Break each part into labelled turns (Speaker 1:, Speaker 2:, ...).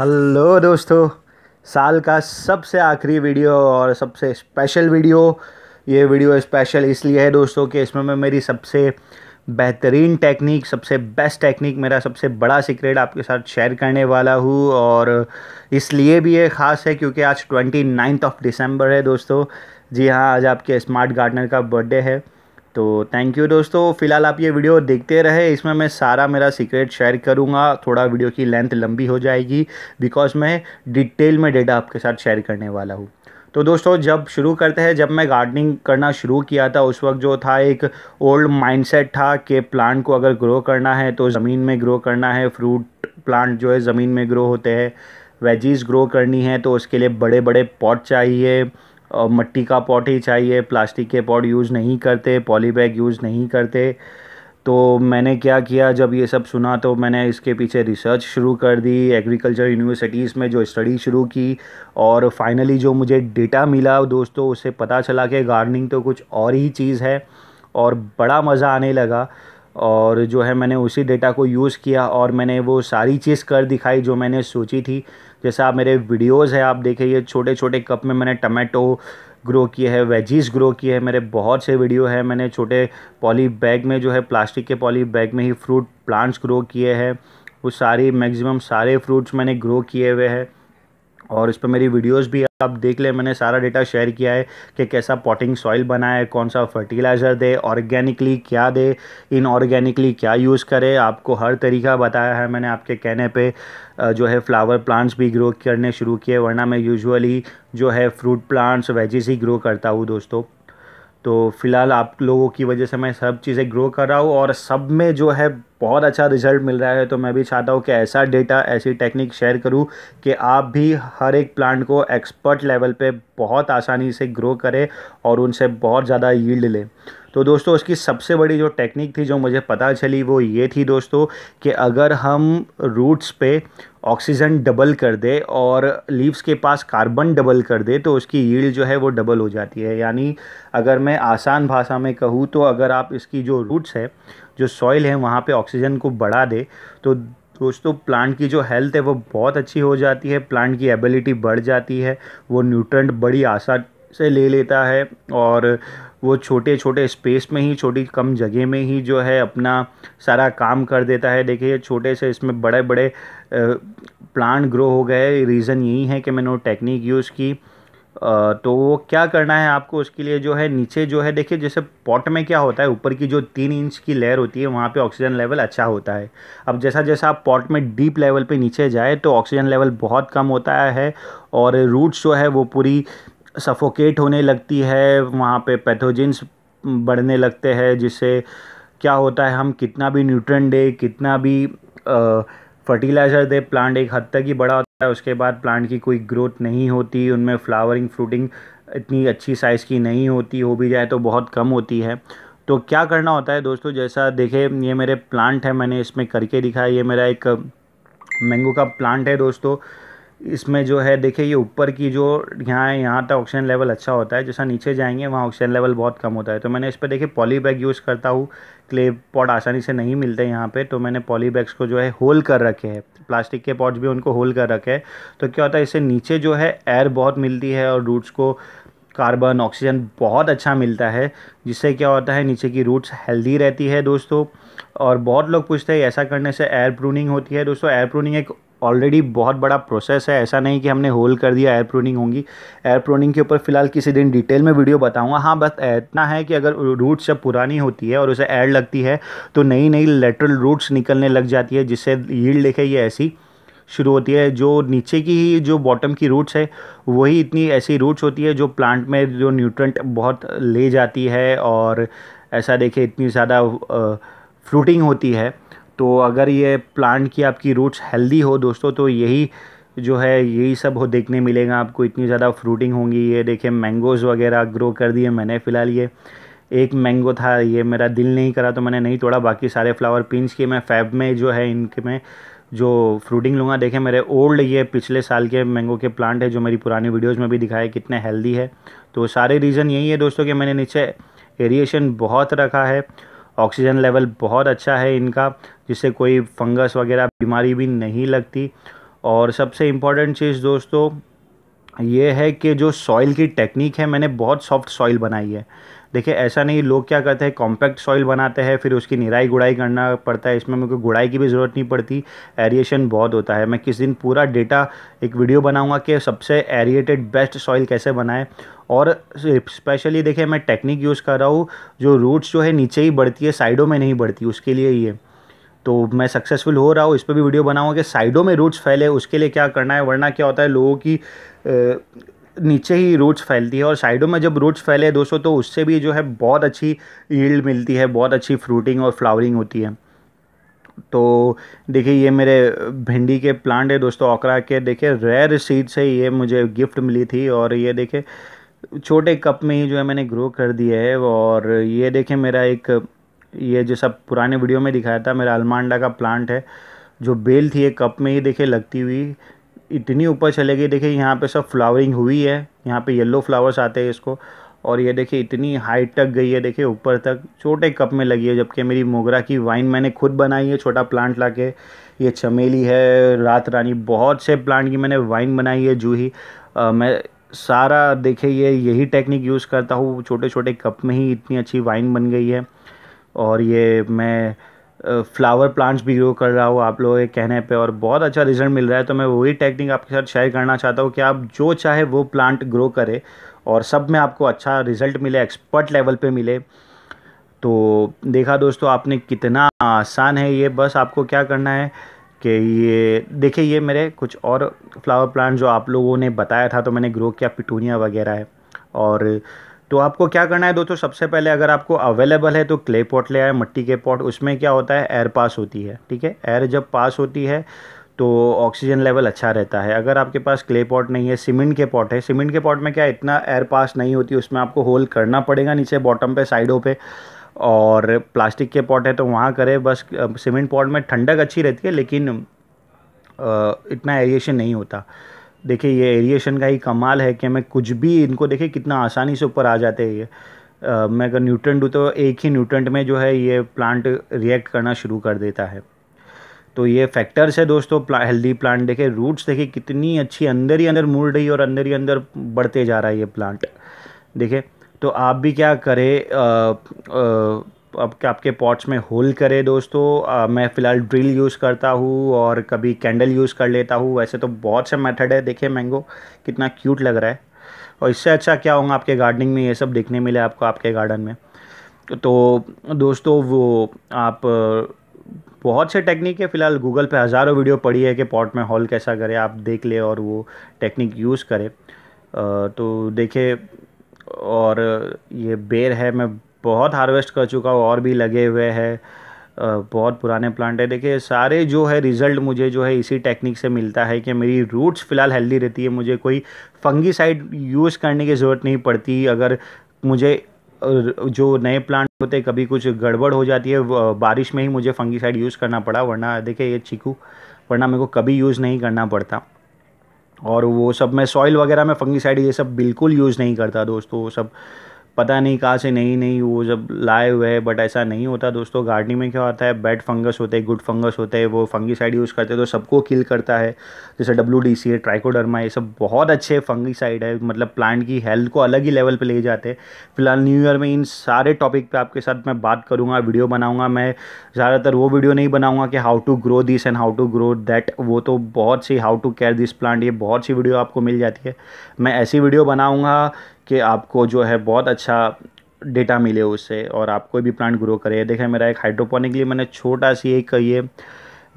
Speaker 1: hello दोस्तों साल का सबसे आखिरी वीडियो और सबसे स्पेशल वीडियो ये वीडियो स्पेशल इसलिए है दोस्तों कि इसमें मैं मेरी सबसे बेहतरीन टेक्निक सबसे बेस्ट टेक्निक मेरा सबसे बड़ा सीक्रेट आपके साथ शेयर करने वाला हूँ और इसलिए भी ये ख़ास है क्योंकि आज ट्वेंटी नाइन्थ ऑफ दिसंबर है दोस्तों जी हाँ आज आपके स्मार्ट गार्डनर का बर्थडे है तो थैंक यू दोस्तों फ़िलहाल आप ये वीडियो देखते रहे इसमें मैं सारा मेरा सीक्रेट शेयर करूँगा थोड़ा वीडियो की लेंथ लंबी हो जाएगी बिकॉज मैं डिटेल में डेटा आपके साथ शेयर करने वाला हूँ तो दोस्तों जब शुरू करते हैं जब मैं गार्डनिंग करना शुरू किया था उस वक्त जो था एक ओल्ड माइंडसेट था कि प्लांट को अगर ग्रो करना है तो ज़मीन में ग्रो करना है फ्रूट प्लांट जो है ज़मीन में ग्रो होते हैं वेजीज़ ग्रो करनी है तो उसके लिए बड़े बड़े पॉट चाहिए और मट्टी का पॉट ही चाहिए प्लास्टिक के पॉट यूज़ नहीं करते पॉली बैग यूज़ नहीं करते तो मैंने क्या किया जब ये सब सुना तो मैंने इसके पीछे रिसर्च शुरू कर दी एग्रीकल्चर यूनिवर्सिटीज़ में जो स्टडी शुरू की और फाइनली जो मुझे डेटा मिला दोस्तों उससे पता चला कि गार्डनिंग तो कुछ और ही चीज़ है और बड़ा मज़ा आने लगा और जो है मैंने उसी डेटा को यूज़ किया और मैंने वो सारी चीज़ कर दिखाई जो मैंने सोची थी जैसे आप मेरे वीडियोज़ है आप देखें ये छोटे छोटे कप में मैंने टमाटो ग्रो किए हैं वेजीज़ ग्रो किए हैं मेरे बहुत से वीडियो हैं मैंने छोटे पॉली बैग में जो है प्लास्टिक के पॉली बैग में ही फ्रूट प्लांट्स ग्रो किए हैं वो सारी मैक्सिमम सारे फ्रूट्स मैंने ग्रो किए हुए हैं और इस पर मेरी वीडियोस भी आप देख ले मैंने सारा डेटा शेयर किया है कि कैसा पॉटिंग सॉइल बनाए कौन सा फर्टिलाइज़र दे ऑर्गेनिकली क्या दे इनऑर्गेनिकली क्या यूज़ करे आपको हर तरीका बताया है मैंने आपके कहने पे जो है फ्लावर प्लांट्स भी ग्रो करने शुरू किए वरना मैं यूजुअली जो है फ्रूट प्लांट्स वेजेस ही ग्रो करता हूँ दोस्तों तो फ़िलहाल आप लोगों की वजह से मैं सब चीज़ें ग्रो कर रहा हूँ और सब में जो है बहुत अच्छा रिजल्ट मिल रहा है तो मैं भी चाहता हूँ कि ऐसा डेटा ऐसी टेक्निक शेयर करूँ कि आप भी हर एक प्लांट को एक्सपर्ट लेवल पे बहुत आसानी से ग्रो करें और उनसे बहुत ज़्यादा यील्ड लें तो दोस्तों उसकी सबसे बड़ी जो टेक्निक थी जो मुझे पता चली वो ये थी दोस्तों कि अगर हम रूट्स पे ऑक्सीजन डबल कर दे और लीव्स के पास कार्बन डबल कर दे तो उसकी यील्ड जो है वो डबल हो जाती है यानी अगर मैं आसान भाषा में कहूँ तो अगर आप इसकी जो रूट्स है जो सॉइल है वहाँ पर ऑक्सीजन को बढ़ा दे तो दोस्तों प्लांट की जो हेल्थ है वो बहुत अच्छी हो जाती है प्लांट की एबिलिटी बढ़ जाती है वो न्यूट्रंट बड़ी आसान से ले लेता है और वो छोटे छोटे स्पेस में ही छोटी कम जगह में ही जो है अपना सारा काम कर देता है देखिए छोटे से इसमें बड़े बड़े प्लांट ग्रो हो गए रीज़न यही है कि मैंने वो टेक्निक यूज़ की तो वो क्या करना है आपको उसके लिए जो है नीचे जो है देखिए जैसे पॉट में क्या होता है ऊपर की जो तीन इंच की लेयर होती है वहाँ पे ऑक्सीजन लेवल अच्छा होता है अब जैसा जैसा आप पॉट में डीप लेवल पे नीचे जाए तो ऑक्सीजन लेवल बहुत कम होता है और रूट्स जो है वो पूरी सफ़ोकेट होने लगती है वहाँ पे पैथोजेंस बढ़ने लगते हैं जिससे क्या होता है हम कितना भी न्यूट्रन दें कितना भी फर्टिलाइज़र दे प्लांट एक हद तक ही बड़ा होता है उसके बाद प्लांट की कोई ग्रोथ नहीं होती उनमें फ्लावरिंग फ्रूटिंग इतनी अच्छी साइज़ की नहीं होती हो भी जाए तो बहुत कम होती है तो क्या करना होता है दोस्तों जैसा देखे ये मेरे प्लांट है मैंने इसमें करके दिखाया ये मेरा एक मैंगो का प्लांट है दोस्तों इसमें जो है देखिए ये ऊपर की जो यहाँ है यहाँ तक ऑक्सीजन लेवल अच्छा होता है जैसा नीचे जाएंगे वहाँ ऑक्सीजन लेवल बहुत कम होता है तो मैंने इस पर देखिए पॉली बैग यूज़ करता हूँ क्ले पॉट आसानी से नहीं मिलते यहाँ पे तो मैंने पॉली बैग्स को जो है होल कर रखे हैं प्लास्टिक के पॉट्स भी उनको होल कर रखे हैं तो क्या होता है इससे नीचे जो है एयर बहुत मिलती है और रूट्स को कार्बन ऑक्सीजन बहुत अच्छा मिलता है जिससे क्या होता है नीचे की रूट्स हेल्दी रहती है दोस्तों और बहुत लोग पूछते हैं ऐसा करने से एयर प्रूनिंग होती है दोस्तों एयर प्रूनिंग एक ऑलरेडी बहुत बड़ा प्रोसेस है ऐसा नहीं कि हमने होल कर दिया एयर प्रोनिंग होंगी एयर प्रोनिंग के ऊपर फिलहाल किसी दिन डिटेल में वीडियो बताऊंगा हाँ बस इतना है कि अगर रूट्स जब पुरानी होती है और उसे एयर लगती है तो नई नई लेटरल रूट्स निकलने लग जाती है जिससे यील्ड देखे ये ऐसी शुरू होती है जो नीचे की ही जो बॉटम की रूट्स है वही इतनी ऐसी रूट्स होती है जो प्लांट में जो न्यूट्रंट बहुत ले जाती है और ऐसा देखे इतनी ज़्यादा फ्रूटिंग होती है तो अगर ये प्लांट की आपकी रूट्स हेल्दी हो दोस्तों तो यही जो है यही सब हो देखने मिलेगा आपको इतनी ज़्यादा फ्रूटिंग होंगी ये देखिए मैंगोज़ वगैरह ग्रो कर दिए मैंने फ़िलहाल ये एक मैंगो था ये मेरा दिल नहीं करा तो मैंने नहीं तोड़ा बाकी सारे फ्लावर पिंच किए मैं फैब में जो है इनके में जो फ्रूटिंग लूँगा देखें मेरे ओल्ड ये पिछले साल के मैंगो के प्लांट है जो मेरी पुरानी वीडियोज़ में भी दिखाए कितने हेल्दी है तो सारे रीज़न यही है दोस्तों कि मैंने नीचे एरिएशन बहुत रखा है ऑक्सीजन लेवल बहुत अच्छा है इनका जिससे कोई फंगस वगैरह बीमारी भी नहीं लगती और सबसे इम्पॉर्टेंट चीज़ दोस्तों ये है कि जो सॉइल की टेक्निक है मैंने बहुत सॉफ्ट सॉइल बनाई है देखिए ऐसा नहीं लोग क्या करते हैं कॉम्पैक्ट सॉइल बनाते हैं फिर उसकी निराई गुड़ाई करना पड़ता है इसमें मेरे को गुड़ाई की भी ज़रूरत नहीं पड़ती एरिएशन बहुत होता है मैं किस दिन पूरा डेटा एक वीडियो बनाऊँगा कि सबसे एरिएटेड बेस्ट सॉइल कैसे बनाएँ और स्पेशली देखिए मैं टेक्निक यूज़ कर रहा हूँ जो रूट्स जो है नीचे ही बढ़ती है साइडों में नहीं बढ़ती उसके लिए ही है तो मैं सक्सेसफुल हो रहा हूँ इस पर भी वीडियो बनाऊँगा कि साइडों में रूट्स फैले उसके लिए क्या करना है वरना क्या होता है लोगों की नीचे ही रूट्स फैलती है और साइडों में जब रूट्स फैले दोस्तों तो उससे भी जो है बहुत अच्छी ईल्ड मिलती है बहुत अच्छी फ्रूटिंग और फ्लावरिंग होती है तो देखिए ये मेरे भिंडी के प्लांट है दोस्तों ओकरा के देखिए रेयर सीड से ये मुझे गिफ्ट मिली थी और ये देखिए छोटे कप में ही जो है मैंने ग्रो कर दिया है और ये देखें मेरा एक ये जैसा पुराने वीडियो में दिखाया था मेरा अलमांडा का प्लांट है जो बेल थी ये कप में ही देखे लगती हुई इतनी ऊपर चले गई देखिए यहाँ पे सब फ्लावरिंग हुई है यहाँ पे येलो फ्लावर्स आते हैं इसको और ये देखिए इतनी हाइट तक गई है देखिए ऊपर तक छोटे कप में लगी है जबकि मेरी मोगरा की वाइन मैंने खुद बनाई है छोटा प्लांट ला के ये चमेली है रात रानी बहुत से प्लांट की मैंने वाइन बनाई है जूही आ, मैं सारा देखिए ये यही टेक्निक यूज़ करता हूँ छोटे छोटे कप में ही इतनी अच्छी वाइन बन गई है और ये मैं फ्लावर प्लांट्स भी ग्रो कर रहा हूँ आप लोगों के कहने पे और बहुत अच्छा रिजल्ट मिल रहा है तो मैं वही टेक्निक आपके साथ शेयर करना चाहता हूँ कि आप जो चाहे वो प्लांट ग्रो करें और सब में आपको अच्छा रिजल्ट मिले एक्सपर्ट लेवल पे मिले तो देखा दोस्तों आपने कितना आसान है ये बस आपको क्या करना है कि ये देखिए ये मेरे कुछ और फ्लावर प्लांट जो आप लोगों ने बताया था तो मैंने ग्रो किया पिटूनिया वगैरह है और तो आपको क्या करना है दोस्तों सबसे पहले अगर आपको अवेलेबल है तो क्ले पॉट ले आए मिट्टी के पॉट उसमें क्या होता है एयर पास होती है ठीक है एयर जब पास होती है तो ऑक्सीजन लेवल अच्छा रहता है अगर आपके पास क्ले पॉट नहीं है सीमेंट के पॉट है सीमेंट के पॉट में क्या इतना एयर पास नहीं होती उसमें आपको होल करना पड़ेगा नीचे बॉटम पे साइडों पे और प्लास्टिक के पॉट है तो वहाँ करें बस सीमेंट पॉट में ठंडक अच्छी रहती है लेकिन इतना एरिएशन नहीं होता देखिए ये एरिएशन का ही कमाल है कि मैं कुछ भी इनको देखिए कितना आसानी से ऊपर आ जाते हैं ये मैं अगर न्यूट्रेंट दूँ तो एक ही न्यूट्रंट में जो है ये प्लांट रिएक्ट करना शुरू कर देता है तो ये फैक्टर्स है दोस्तों प्ला, हेल्दी प्लांट देखे रूट्स देखिए कितनी अच्छी अंदर ही अंदर मुड़ रही और अंदर ही अंदर बढ़ते जा रहा है ये प्लांट देखे तो आप भी क्या करें आपके पॉट्स में होल करे दोस्तों आ, मैं फ़िलहाल ड्रिल यूज़ करता हूँ और कभी कैंडल यूज़ कर लेता हूँ वैसे तो बहुत से मेथड है देखिए मैंगो कितना क्यूट लग रहा है और इससे अच्छा क्या होगा आपके गार्डनिंग में ये सब देखने मिले आपको आपके गार्डन में तो दोस्तों वो आप बहुत से टेक्निक है फ़िलहाल गूगल पे हज़ारों वीडियो पड़ी है कि पॉट में हॉल कैसा करें आप देख ले और वो टेक्निक यूज़ करें तो देखे और ये बेर है मैं बहुत हार्वेस्ट कर चुका हूँ और भी लगे हुए हैं बहुत पुराने प्लांट है देखिए सारे जो है रिज़ल्ट मुझे जो है इसी टेक्निक से मिलता है कि मेरी रूट्स फ़िलहाल हेल्दी रहती है मुझे कोई फंगीसाइड यूज़ करने की ज़रूरत नहीं पड़ती अगर मुझे जो नए प्लांट होते कभी कुछ गड़बड़ हो जाती है बारिश में ही मुझे फंगीसाइड यूज़ करना पड़ा वरना देखिए ये चीकू वरना मेरे को कभी यूज़ नहीं करना पड़ता और वो सब मैं सॉइल वगैरह में फंगीसाइड ये सब बिल्कुल यूज़ नहीं करता दोस्तों वो सब पता नहीं कहाँ से नहीं नहीं वो जब लाए हुए हैं बट ऐसा नहीं होता दोस्तों गार्डनिंग में क्या होता है बैड फंगस होते हैं गुड फंगस होते हैं वो फंगीसाइड यूज़ करते हैं तो सबको किल करता है जैसे डब्ल्यू डी सी है ट्राइकोडर्मा ये सब बहुत अच्छे फंगीसाइड है मतलब प्लांट की हेल्थ को अलग ही लेवल पर ले जाते हैं फिलहाल न्यू ईयर में इन सारे टॉपिक पर आपके साथ मैं बात करूँगा वीडियो बनाऊँगा मैं ज़्यादातर वो वीडियो नहीं बनाऊँगा कि how to grow this and how to grow that वो तो बहुत सी how to care this plant ये बहुत सी वीडियो आपको मिल जाती है मैं ऐसी वीडियो बनाऊँगा कि आपको जो है बहुत अच्छा डेटा मिले उससे और आप कोई भी प्लांट ग्रो करे देखें मेरा एक हाइड्रोपोनिकली मैंने छोटा सी एक ये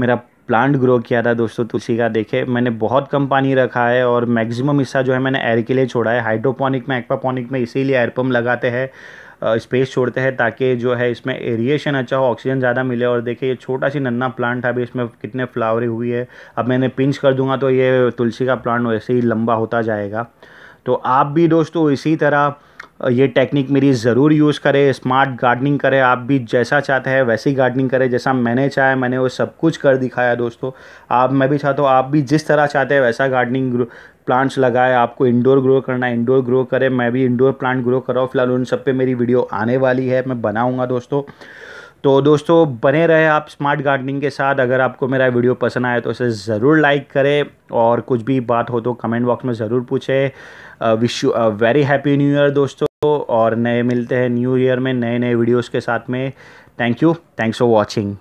Speaker 1: मेरा प्लांट ग्रो किया था दोस्तों तुलसी का देखे मैंने बहुत कम पानी रखा है और मैक्सिमम हिस्सा जो है मैंने एयर के लिए छोड़ा है हाइड्रोपोनिक में एक्वापोनिक में इसीलिए एयर पम्प लगाते हैं स्पेस छोड़ते हैं ताकि जो है इसमें एरिएशन अच्छा हो ऑक्सीजन ज़्यादा मिले और देखिए ये छोटा सी नन्ना प्लांट है अभी इसमें कितने फ्लावरिंग हुई है अब मैंने पिंच कर दूंगा तो ये तुलसी का प्लांट वैसे ही लंबा होता जाएगा तो आप भी दोस्तों इसी तरह ये टेक्निक मेरी ज़रूर यूज़ करें स्मार्ट गार्डनिंग करें आप भी जैसा चाहते हैं वैसी गार्डनिंग करें जैसा मैंने चाहे मैंने वो सब कुछ कर दिखाया दोस्तों आप मैं भी चाहता हूँ आप भी जिस तरह चाहते हैं वैसा गार्डनिंग प्लांट्स लगाए आपको इंडोर ग्रो करना है इंडोर ग्रो करें मैं भी इंडोर प्लांट ग्रो कर रहा हूँ फिलहाल उन सब पर मेरी वीडियो आने वाली है मैं बनाऊँगा दोस्तों तो दोस्तों बने रहे आप स्मार्ट गार्डनिंग के साथ अगर आपको मेरा वीडियो पसंद आए तो उसे ज़रूर लाइक करें और कुछ भी बात हो तो कमेंट बॉक्स में ज़रूर पूछें wish you very happy new year दोस्तों और नए मिलते हैं न्यू ईयर में नए नए वीडियोस के साथ में thank you thanks for watching